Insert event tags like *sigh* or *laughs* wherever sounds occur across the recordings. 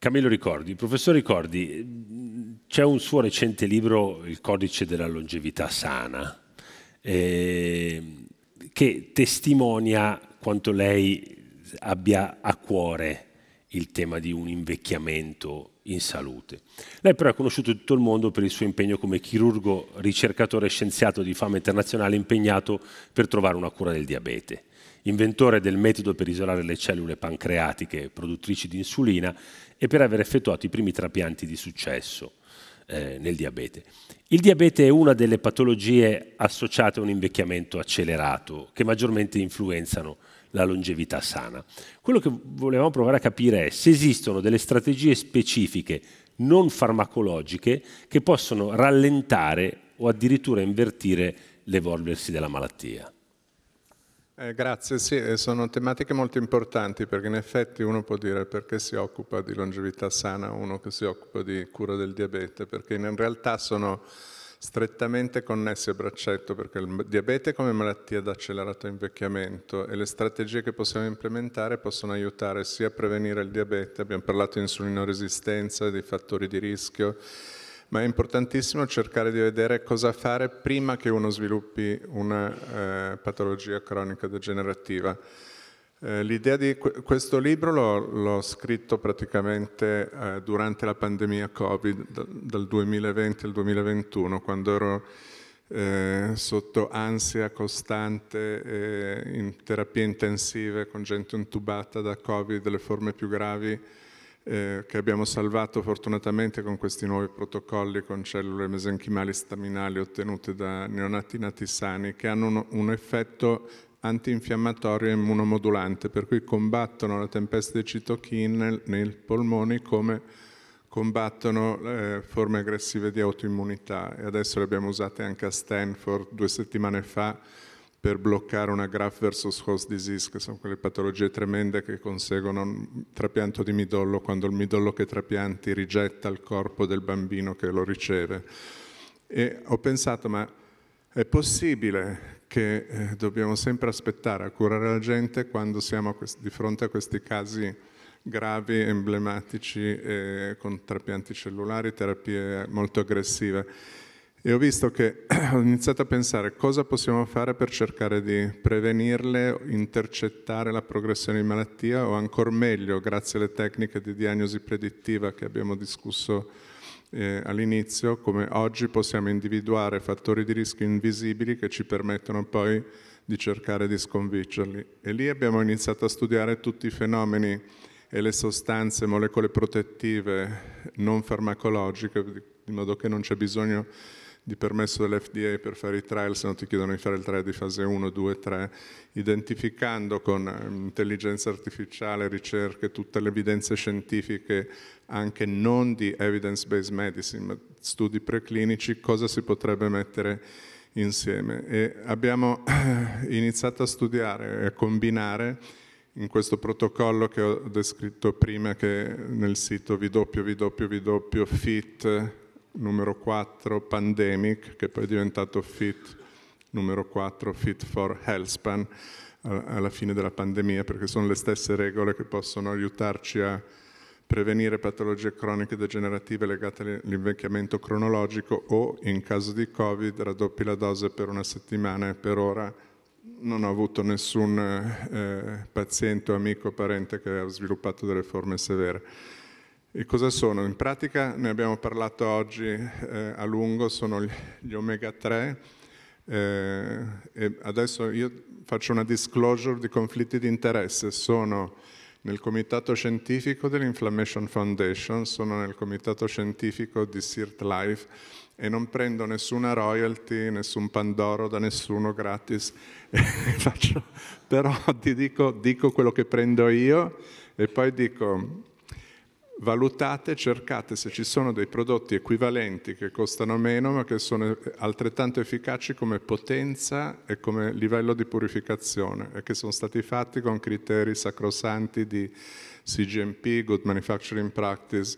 Camillo Ricordi, professore Ricordi, c'è un suo recente libro, Il codice della longevità sana, eh, che testimonia quanto lei abbia a cuore il tema di un invecchiamento in salute. Lei però è conosciuto in tutto il mondo per il suo impegno come chirurgo, ricercatore e scienziato di fama internazionale impegnato per trovare una cura del diabete. Inventore del metodo per isolare le cellule pancreatiche produttrici di insulina e per aver effettuato i primi trapianti di successo eh, nel diabete. Il diabete è una delle patologie associate a un invecchiamento accelerato che maggiormente influenzano la longevità sana. Quello che volevamo provare a capire è se esistono delle strategie specifiche non farmacologiche che possono rallentare o addirittura invertire l'evolversi della malattia. Eh, grazie, sì, eh, sono tematiche molto importanti perché in effetti uno può dire perché si occupa di longevità sana, uno che si occupa di cura del diabete, perché in realtà sono strettamente connessi a braccetto perché il diabete come malattia d'accelerato invecchiamento e le strategie che possiamo implementare possono aiutare sia a prevenire il diabete, abbiamo parlato di insulinoresistenza e dei fattori di rischio, ma è importantissimo cercare di vedere cosa fare prima che uno sviluppi una eh, patologia cronica degenerativa eh, l'idea di questo libro l'ho scritto praticamente eh, durante la pandemia Covid, dal 2020 al 2021, quando ero eh, sotto ansia costante e in terapie intensive con gente intubata da Covid, le forme più gravi eh, che abbiamo salvato fortunatamente con questi nuovi protocolli con cellule mesenchimali staminali ottenute da neonati nati sani che hanno un, un effetto antinfiammatorio e immunomodulante, per cui combattono la tempesta di citochine nei polmoni come combattono eh, forme aggressive di autoimmunità e adesso le abbiamo usate anche a Stanford due settimane fa per bloccare una graft versus host disease, che sono quelle patologie tremende che conseguono un trapianto di midollo quando il midollo che trapianti rigetta il corpo del bambino che lo riceve. E ho pensato, ma è possibile che eh, dobbiamo sempre aspettare a curare la gente quando siamo di fronte a questi casi gravi, emblematici, eh, con trapianti cellulari, terapie molto aggressive. E ho visto che *clears throat* ho iniziato a pensare cosa possiamo fare per cercare di prevenirle, intercettare la progressione di malattia o ancora meglio, grazie alle tecniche di diagnosi predittiva che abbiamo discusso eh, all'inizio, come oggi possiamo individuare fattori di rischio invisibili che ci permettono poi di cercare di sconvincerli. E lì abbiamo iniziato a studiare tutti i fenomeni e le sostanze, molecole protettive non farmacologiche, in modo che non c'è bisogno di permesso dell'FDA per fare i trial, se non ti chiedono di fare il trial di fase 1, 2, 3, identificando con ehm, intelligenza artificiale, ricerche, tutte le evidenze scientifiche, anche non di evidence-based medicine, ma studi preclinici, cosa si potrebbe mettere insieme. E abbiamo eh, iniziato a studiare e a combinare in questo protocollo che ho descritto prima che nel sito www.fit numero 4 Pandemic, che poi è diventato Fit numero 4 Fit for Healthspan alla fine della pandemia, perché sono le stesse regole che possono aiutarci a prevenire patologie croniche degenerative legate all'invecchiamento cronologico o in caso di Covid raddoppi la dose per una settimana e per ora non ho avuto nessun eh, paziente o amico o parente che ha sviluppato delle forme severe. E cosa sono? In pratica ne abbiamo parlato oggi eh, a lungo, sono gli omega 3 eh, e adesso io faccio una disclosure di conflitti di interesse, sono nel comitato scientifico dell'Inflammation Foundation, sono nel comitato scientifico di SIRT Life e non prendo nessuna royalty, nessun pandoro da nessuno gratis, *laughs* faccio, però *laughs* ti dico, dico quello che prendo io e poi dico valutate, cercate se ci sono dei prodotti equivalenti che costano meno ma che sono altrettanto efficaci come potenza e come livello di purificazione e che sono stati fatti con criteri sacrosanti di CGMP, Good Manufacturing Practice.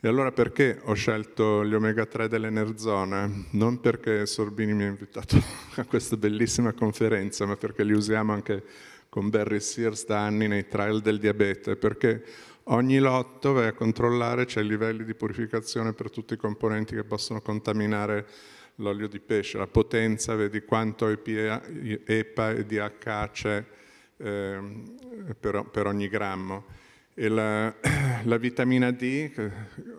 E allora perché ho scelto gli omega 3 dell'Enerzona? Non perché Sorbini mi ha invitato *laughs* a questa bellissima conferenza, ma perché li usiamo anche con Barry Sears da anni nei trial del diabete, perché Ogni lotto vai a controllare, c'è i livelli di purificazione per tutti i componenti che possono contaminare l'olio di pesce, la potenza, vedi quanto EPA, e DHA c'è ehm, per, per, ogni grammo. E la, *clears throat* la vitamina D,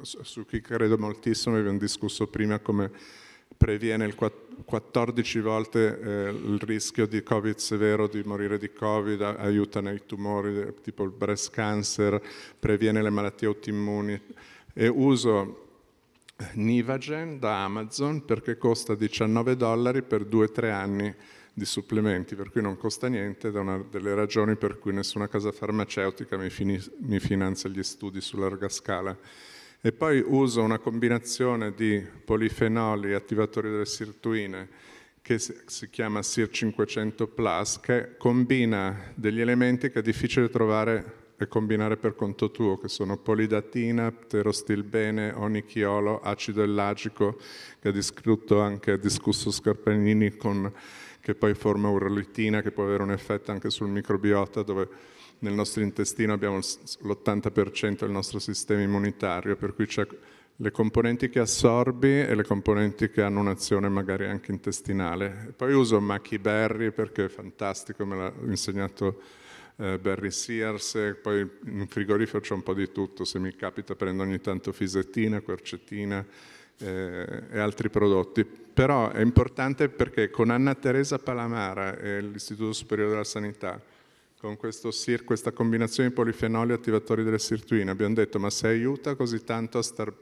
su cui credo moltissimo, abbiamo discusso prima come previene il 14 volte eh, il rischio di covid severo, di morire di covid, aiuta nei tumori eh, tipo il breast cancer, previene le malattie autoimmuni e uso Nivagen da Amazon perché costa 19 dollari per 2-3 anni di supplementi, per cui non costa niente ed è una delle ragioni per cui nessuna casa farmaceutica mi, mi finanzia gli studi su larga scala e poi uso una combinazione di polifenoli attivatori delle sirtuine che si chiama SIR 500 Plus che combina degli elementi che è difficile trovare e combinare per conto tuo, che sono polidatina, pterostilbene, onichiolo, acido ellagico, che ha descritto anche discusso Scarpanini con, che poi forma urolitina, che può avere un effetto anche sul microbiota, dove nel nostro intestino abbiamo l'80% del nostro sistema immunitario, per cui c'è le componenti che assorbi e le componenti che hanno un'azione magari anche intestinale. Poi uso Mackie Berry perché è fantastico, me l'ha insegnato eh, Barry Sears, poi in frigorifero c'è un po' di tutto, se mi capita prendo ogni tanto fisettina, quercetina eh, e altri prodotti. Però è importante perché con Anna Teresa Palamara e l'Istituto Superiore della Sanità con questo SIR, questa combinazione di polifenoli e attivatori delle sirtuine. Abbiamo detto, ma se aiuta così tanto a, star,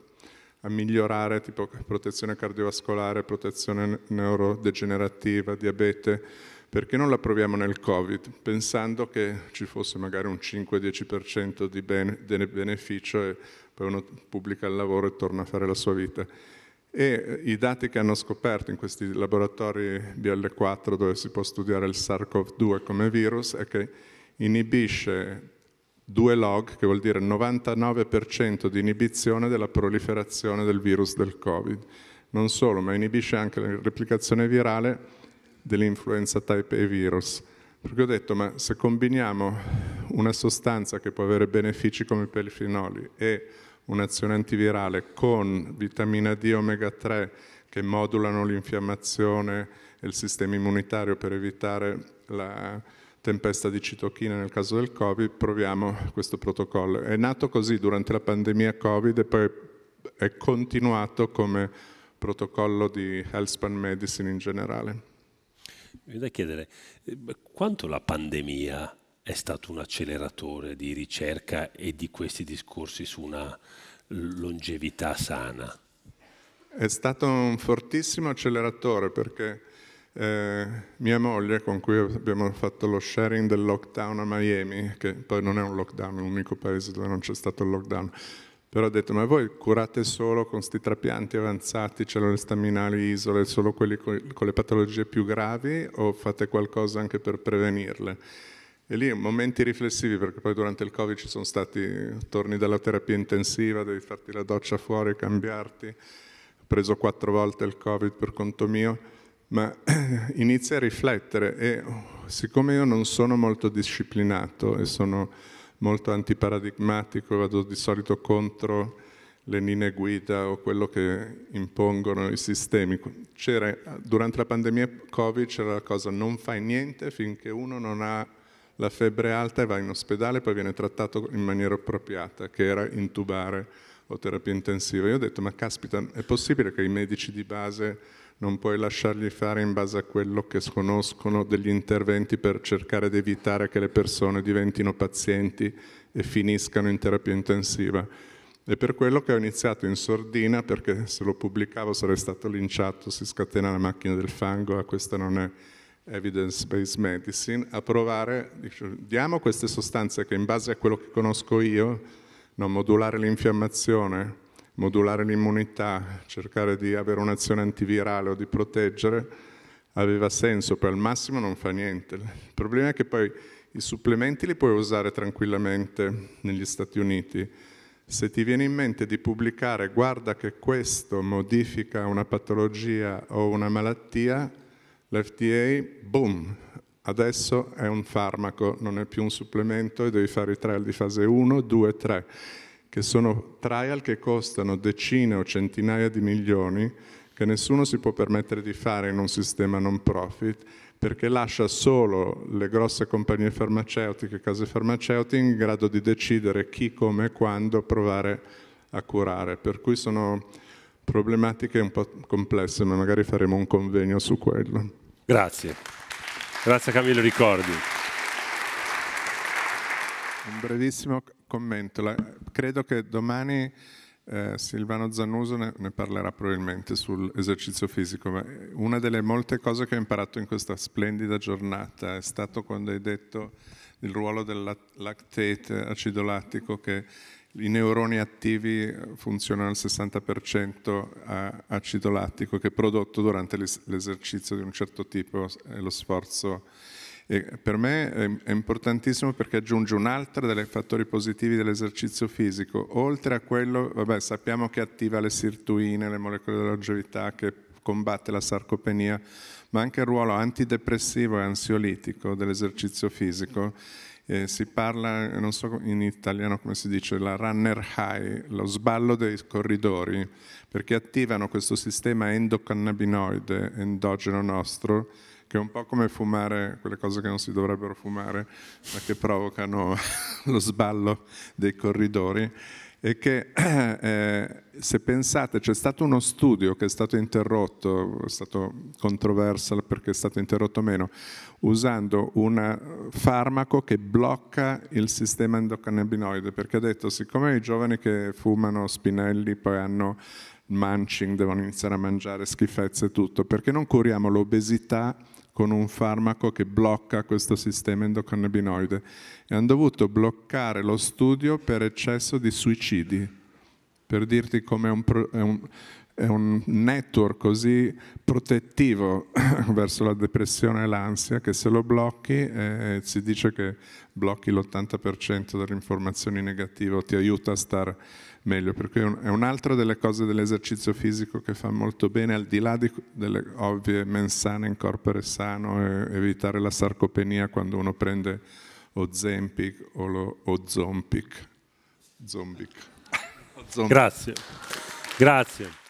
a migliorare tipo protezione cardiovascolare, protezione neurodegenerativa, diabete, perché non la proviamo nel Covid, pensando che ci fosse magari un 5-10% di, bene, di beneficio e poi uno pubblica il lavoro e torna a fare la sua vita e eh, i dati che hanno scoperto in questi laboratori BL4 dove si può studiare il SARS-CoV-2 come virus è che inibisce 2 log, che vuol dire 99% di inibizione della proliferazione del virus del Covid. Non solo, ma inibisce anche la replicazione virale dell'influenza type A virus. Perché ho detto, ma se combiniamo una sostanza che può avere benefici come i polifenoli e un'azione antivirale con vitamina D omega 3 che modulano l'infiammazione e il sistema immunitario per evitare la tempesta di citochine nel caso del Covid, proviamo questo protocollo. È nato così durante la pandemia Covid e poi è continuato come protocollo di health span medicine in generale. Mi da chiedere, eh, quanto la pandemia è stato un acceleratore di ricerca e di questi discorsi su una longevità sana? È stato un fortissimo acceleratore perché eh, mia moglie, con cui abbiamo fatto lo sharing del lockdown a Miami, che poi non è un lockdown, è l'unico paese dove non c'è stato il lockdown, però ha detto ma voi curate solo con questi trapianti avanzati, cellule staminali, isole, solo quelli con, con le patologie più gravi o fate qualcosa anche per prevenirle? E lì momenti riflessivi, perché poi durante il Covid ci sono stati, torni dalla terapia intensiva, devi farti la doccia fuori, cambiarti, ho preso quattro volte il Covid per conto mio, ma *clears throat* inizia a riflettere e siccome io non sono molto disciplinato e sono molto antiparadigmatico, vado di solito contro le linee guida o quello che impongono i sistemi. C'era, durante la pandemia Covid c'era la cosa non fai niente finché uno non ha la febbre alta e va in ospedale, poi viene trattato in maniera appropriata, che era intubare o terapia intensiva. Io ho detto, ma caspita, è possibile che i medici di base non puoi lasciargli fare in base a quello che sconoscono degli interventi per cercare di evitare che le persone diventino pazienti e finiscano in terapia intensiva. È per quello che ho iniziato in sordina, perché se lo pubblicavo sarei stato linciato, si scatena la macchina del fango, a questa non è evidence-based medicine, a provare, diciamo, diamo queste sostanze che in base a quello che conosco io, no, modulare l'infiammazione, modulare l'immunità, cercare di avere un'azione antivirale o di proteggere, aveva senso, poi al massimo non fa niente. Il problema è che poi i supplementi li puoi usare tranquillamente negli Stati Uniti. Se ti viene in mente di pubblicare, guarda che questo modifica una patologia o una malattia, L'FDA, boom, adesso è un farmaco, non è più un supplemento e devi fare i trial di fase 1, 2, 3, che sono trial che costano decine o centinaia di milioni che nessuno si può permettere di fare in un sistema non profit perché lascia solo le grosse compagnie farmaceutiche, case farmaceutiche in grado di decidere chi, come e quando provare a curare. Per cui sono problematiche un po' complesse, ma magari faremo un convegno su quello. Grazie. Grazie Camillo Ricordi. Un brevissimo commento. credo che domani eh, Silvano Zanuso ne, ne, parlerà probabilmente sull'esercizio fisico, ma eh, una delle molte cose che ho imparato in questa splendida giornata è stato quando hai detto il ruolo del lactate acido lattico che i neuroni attivi funzionano al 60% a acido lattico che è prodotto durante l'esercizio di un certo tipo e eh, lo sforzo. E per me è importantissimo perché aggiunge un altro dei fattori positivi dell'esercizio fisico, oltre a quello, vabbè, sappiamo che attiva le sirtuine, le molecole della longevità, che combatte la sarcopenia, ma anche il ruolo antidepressivo e ansiolitico dell'esercizio fisico eh, si parla, non so in italiano come si dice, la runner high, lo sballo dei corridori, perché attivano questo sistema endocannabinoide endogeno nostro, che è un po' come fumare quelle cose che non si dovrebbero fumare, ma che provocano *laughs* lo sballo dei corridori è che *clears throat* eh, se pensate c'è stato uno studio che è stato interrotto, è stato controverso perché è stato interrotto meno, usando un farmaco che blocca il sistema endocannabinoide, perché ha detto siccome i giovani che fumano spinelli poi hanno munching, devono iniziare a mangiare schifezze e tutto, perché non curiamo l'obesità con un farmaco che blocca questo sistema endocannabinoide e hanno dovuto bloccare lo studio per eccesso di suicidi. Per dirti come è un, pro- è un è un network così protettivo *laughs* verso la depressione e l'ansia che se lo blocchi eh, si dice che blocchi l'80% delle informazioni negative o ti aiuta a stare meglio, Per cui è un'altra delle cose dell'esercizio fisico che fa molto bene, al di là di, delle ovvie mensane in corpore sano, evitare la sarcopenia quando uno prende Ozempic o, lo, o Zompic. Zombic. Grazie. Grazie.